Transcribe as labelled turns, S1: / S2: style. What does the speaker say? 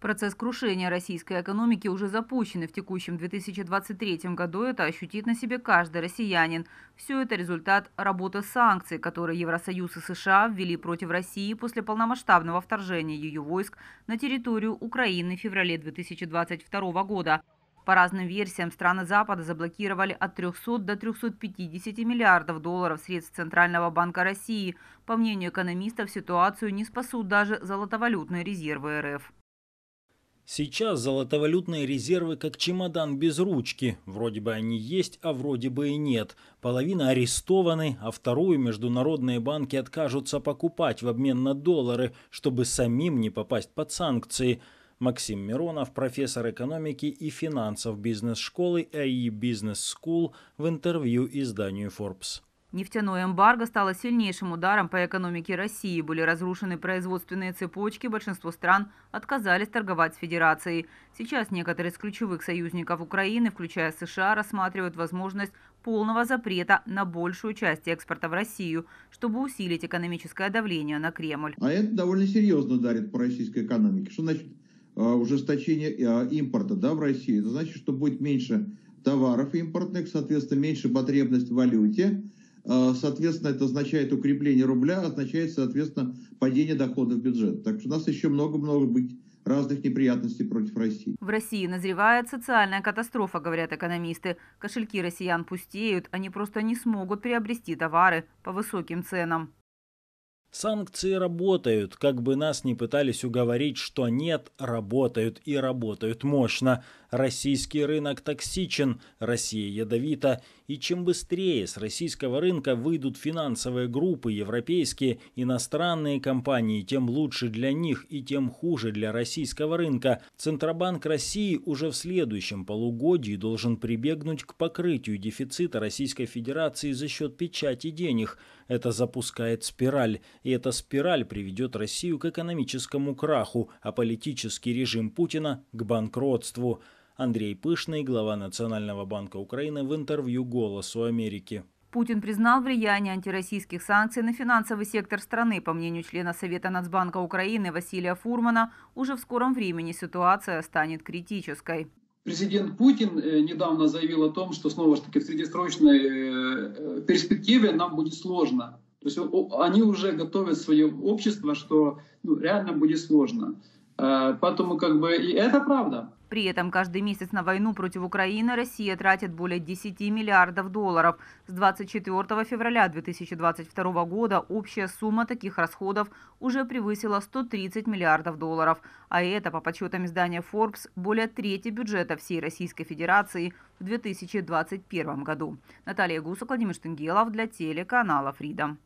S1: Процесс крушения российской экономики уже запущен, и в текущем 2023 году это ощутит на себе каждый россиянин. Все это результат работы санкций, которые Евросоюз и США ввели против России после полномасштабного вторжения ее войск на территорию Украины в феврале 2022 года. По разным версиям, страны Запада заблокировали от 300 до 350 миллиардов долларов средств Центрального банка России. По мнению экономистов, ситуацию не спасут даже золотовалютные резервы РФ.
S2: Сейчас золотовалютные резервы как чемодан без ручки. Вроде бы они есть, а вроде бы и нет. Половина арестованы, а вторую международные банки откажутся покупать в обмен на доллары, чтобы самим не попасть под санкции. Максим Миронов, профессор экономики и финансов бизнес-школы АИ Бизнес e School в интервью изданию Forbes.
S1: Нефтяное эмбарго стало сильнейшим ударом по экономике России. Были разрушены производственные цепочки, большинство стран отказались торговать с Федерацией. Сейчас некоторые из ключевых союзников Украины, включая США, рассматривают возможность полного запрета на большую часть экспорта в Россию, чтобы усилить экономическое давление на Кремль.
S3: А это довольно серьезно ударит по российской экономике. Что значит э, ужесточение э, импорта да, в России? Это значит, что будет меньше товаров импортных, соответственно, меньше потребность в валюте, а, соответственно, это означает укрепление рубля, означает, соответственно, падение доходов бюджета. Так что у нас еще много-много быть разных неприятностей против России.
S1: В России назревает социальная катастрофа, говорят экономисты. Кошельки россиян пустеют, они просто не смогут приобрести товары по высоким ценам.
S2: Санкции работают, как бы нас ни пытались уговорить, что нет, работают и работают мощно. Российский рынок токсичен, Россия ядовита, и чем быстрее с российского рынка выйдут финансовые группы, европейские, иностранные компании, тем лучше для них и тем хуже для российского рынка. Центробанк России уже в следующем полугодии должен прибегнуть к покрытию дефицита Российской Федерации за счет печати денег. Это запускает спираль, и эта спираль приведет Россию к экономическому краху, а политический режим Путина к банкротству. Андрей Пышный, глава Национального банка Украины, в интервью «Голосу Америки».
S1: Путин признал влияние антироссийских санкций на финансовый сектор страны. По мнению члена Совета Нацбанка Украины Василия Фурмана, уже в скором времени ситуация станет критической.
S3: Президент Путин э, недавно заявил о том, что снова же таки в среднесрочной э, э, перспективе нам будет сложно. То есть они уже готовят свое общество, что ну, реально будет сложно. Э, поэтому как бы и это правда.
S1: При этом каждый месяц на войну против Украины Россия тратит более 10 миллиардов долларов. С 24 февраля 2022 года общая сумма таких расходов уже превысила 130 миллиардов долларов. А это, по подсчетам издания Forbes, более трети бюджета всей Российской Федерации в 2021 году. Наталья Гусок, Владимир Штенгелов для телеканала «Фридом».